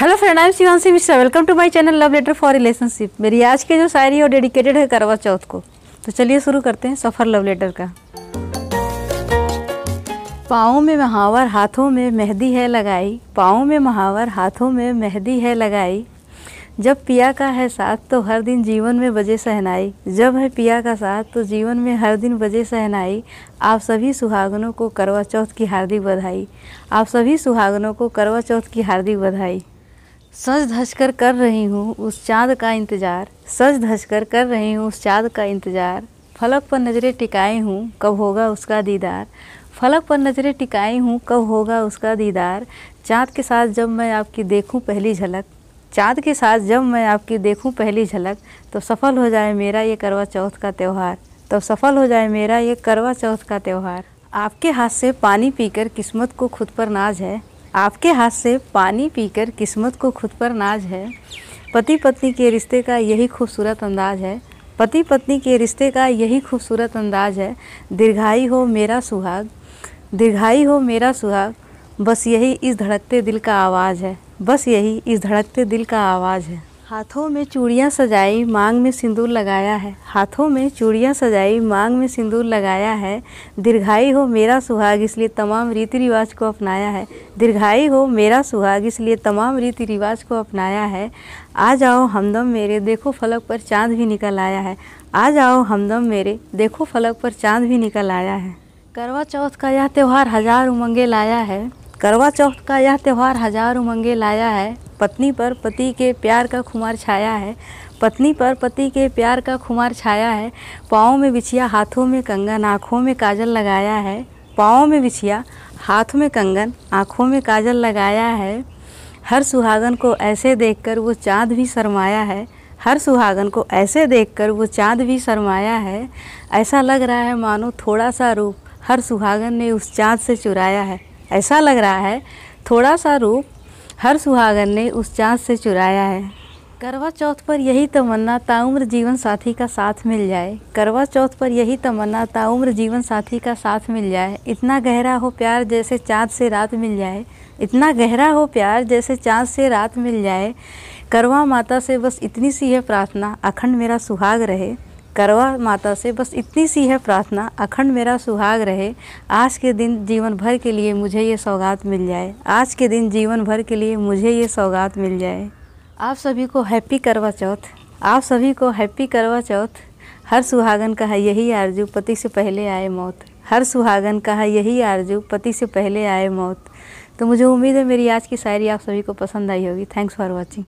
hello friend I am Shivansi Mishra welcome to my channel love letter for relationship मेरी आज की जो शायरी और डेडिकेटेड है करवा चौथ को तो चलिए शुरू करते हैं सफ़र लव लेटर का पाँव में महावर हाथों में मेहंदी है लगाई पाँव में महावर हाथों में मेहंदी है लगाई जब पिया का है साथ तो हर दिन जीवन में बजे सहनाई जब है पिया का साथ तो जीवन में हर दिन बजे सहनाई आप सभी सुहागनों को करवा चौथ की हार्दिक बधाई आप सभी सुहागनों को करवा चौथ की हार्दिक बधाई सज धज कर कर रही हूँ उस चाँद का इंतज़ार सज धज कर कर रही हूँ उस चाँद का इंतज़ार फलक पर नज़रें टिकाए हूँ कब होगा उसका दीदार फलक पर नज़रें टिकाए हूँ कब होगा उसका दीदार चाँद के साथ जब मैं आपकी देखूँ पहली झलक चाँद के साथ जब मैं आपकी देखूँ पहली झलक तो सफल हो जाए मेरा ये करवा चौथ का त्यौहार तो सफल हो जाए मेरा ये करवा चौथ का त्यौहार आपके हाथ से पानी पीकर किस्मत को खुद पर नाज है आपके हाथ से पानी पीकर किस्मत को खुद पर नाज है पति पत्नी के रिश्ते का यही खूबसूरत अंदाज है पति पत्नी के रिश्ते का यही खूबसूरत अंदाज है दीर्घाई हो मेरा सुहाग दीर्घाई हो मेरा सुहाग बस यही इस धड़कते दिल का आवाज़ है बस यही इस धड़कते दिल का आवाज़ है हाथों में चूड़ियाँ सजाई मांग में सिंदूर लगाया है हाथों में चूड़ियाँ सजाई मांग में सिंदूर लगाया है दीर्घाई हो मेरा सुहाग इसलिए तमाम रीति रिवाज को अपनाया है दीर्घाई हो मेरा सुहाग इसलिए तमाम रीति रिवाज को अपनाया है आ जाओ हमदम मेरे देखो फलक पर चांद भी निकल आया है आ जाओ हमदम मेरे देखो फलक पर चांद भी निकल आया है करवा चौथ का यह त्यौहार हज़ार उमंगे लाया है करवा चौथ का यह त्यौहार हज़ार उमंगे लाया है पत्नी पर पति के प्यार का खुमार छाया है पत्नी पर पति के प्यार का खुमार छाया है पाँव में बिछिया हाथों में कंगन आँखों में काजल लगाया है पाँव में बिछिया हाथ में कंगन आँखों में काजल लगाया है हर सुहागन को ऐसे देखकर वो चाँद भी शरमाया है हर सुहागन को ऐसे देखकर वो चाँद भी शरमाया है ऐसा लग रहा है मानो थोड़ा सा रूप हर सुहागन ने उस चाँद से चुराया है ऐसा लग रहा है थोड़ा सा रूप हर सुहागन ने उस चांद से चुराया है करवा चौथ पर यही तमन्ना ताउम्र जीवन साथी का साथ मिल जाए करवा चौथ पर यही तमन्ना ताउम्र जीवन साथी का साथ मिल जाए इतना गहरा हो प्यार जैसे चाँद से रात मिल जाए इतना गहरा हो प्यार जैसे चाँद से रात मिल जाए करवा माता से बस इतनी सी है प्रार्थना अखंड मेरा सुहाग रहे करवा माता से बस इतनी सी है प्रार्थना अखंड मेरा सुहाग रहे आज के दिन जीवन भर के लिए मुझे ये सौगात मिल जाए आज के दिन जीवन भर के लिए मुझे ये सौगात मिल जाए आप सभी को हैप्पी करवा चौथ आप सभी को हैप्पी करवा चौथ हर सुहागन का है यही आरजू पति से पहले आए मौत हर सुहागन का है यही आरजू पति से पहले आए मौत तो मुझे उम्मीद है मेरी आज की शायरी आप सभी को पसंद आई होगी थैंक्स फॉर वॉचिंग